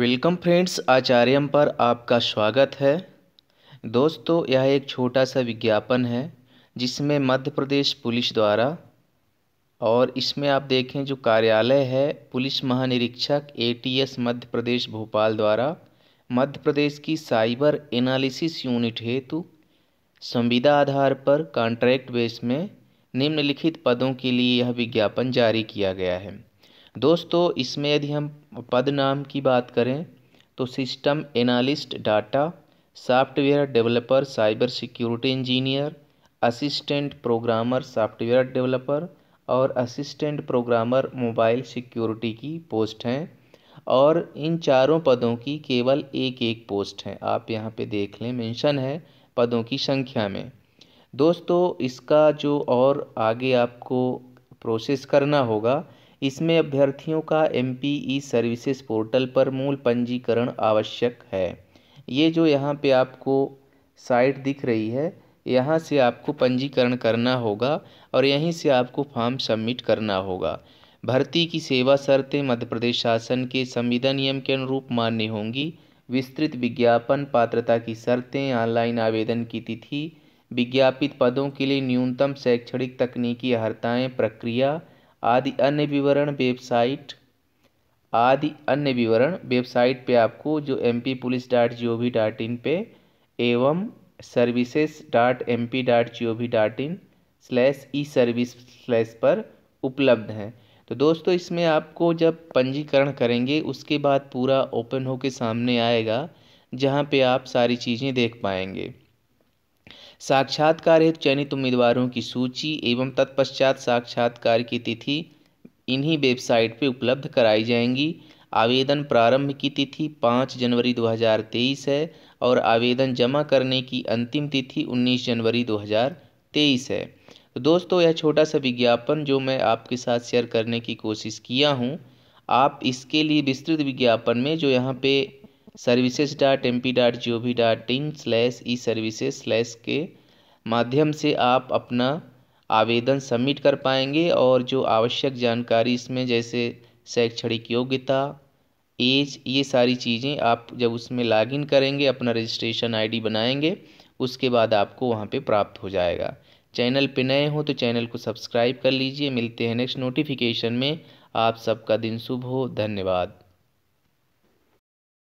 welcome friends आचार्यम पर आपका स्वागत है दोस्तों यह एक छोटा सा विज्ञापन है जिसमें मध्य प्रदेश पुलिस द्वारा और इसमें आप देखें जो कार्यालय है पुलिस महानिरीक्षक एटीएस मध्य प्रदेश भोपाल द्वारा मध्य प्रदेश की साइबर एनालिसिस यूनिट हेतु संविदा आधार पर कॉन्ट्रैक्ट बेस में निम्नलिखित पदों के लिए यह विज्ञापन जारी किया गया है दोस्तों इसमें यदि हम पद नाम की बात करें तो system analyst data software developer cyber security engineer assistant programmer software developer और असिस्टेंट प्रोग्रामर मोबाइल सिक्योरिटी की पोस्ट हैं और इन चारों पदों की केवल एक एक पोस्ट है आप यहाँ पे देख लें मेंशन है पदों की संख्या में दोस्तों इसका जो और आगे आपको प्रोसेस करना होगा इसमें अभ्यर्थियों का M P E services portal पर मूल पंजीकरण आवश्यक है ये जो यहाँ पे आपको साइट दिख रही है यहाँ से आपको पंजीकरण करना होगा और यहीं से आपको फॉर्म सबमिट करना होगा भर्ती की सेवा शर्तें मध्य प्रदेश शासन के संविधान नियम के अनुरूप मान्य होंगी विस्तृत विज्ञापन पात्रता की शर्तें ऑनलाइन आवेदन की तिथि विज्ञापित पदों के लिए न्यूनतम शैक्षणिक तकनीकी अर्हताएँ प्रक्रिया आदि अन्य विवरण वेबसाइट आदि अन्य विवरण वेबसाइट पे आपको जो M P police dot G O V dot in पे एवं services dot M P dot G O V dot in slash E service slash पर उपलब्ध हैं तो दोस्तों इसमें आपको जब पंजीकरण करेंगे उसके बाद पूरा ओपन होके सामने आएगा जहाँ पे आप सारी चीज़ें देख पाएंगे साक्षात्कार हेतु चयनित उम्मीदवारों की सूची एवं तत्पश्चात साक्षात्कार की तिथि इन्हीं वेबसाइट पर उपलब्ध कराई जाएंगी आवेदन प्रारंभ की तिथि पाँच जनवरी 2023 है और आवेदन जमा करने की अंतिम तिथि 19 जनवरी 2023 है तो दोस्तों यह छोटा सा विज्ञापन जो मैं आपके साथ शेयर करने की कोशिश किया हूँ आप इसके लिए विस्तृत विज्ञापन में जो यहाँ पे services dot M P dot G O V dot in slash E services slash के माध्यम से आप अपना आवेदन सबमिट कर पाएंगे और जो आवश्यक जानकारी इसमें जैसे शैक्षणिक योग्यता एज ये सारी चीज़ें आप जब उसमें लॉगिन करेंगे अपना रजिस्ट्रेशन आईडी बनाएंगे उसके बाद आपको वहाँ पे प्राप्त हो जाएगा चैनल पे नए हो तो चैनल को सब्सक्राइब कर लीजिए मिलते हैं नेक्स्ट नोटिफिकेशन में आप सबका दिन शुभ हो धन्यवाद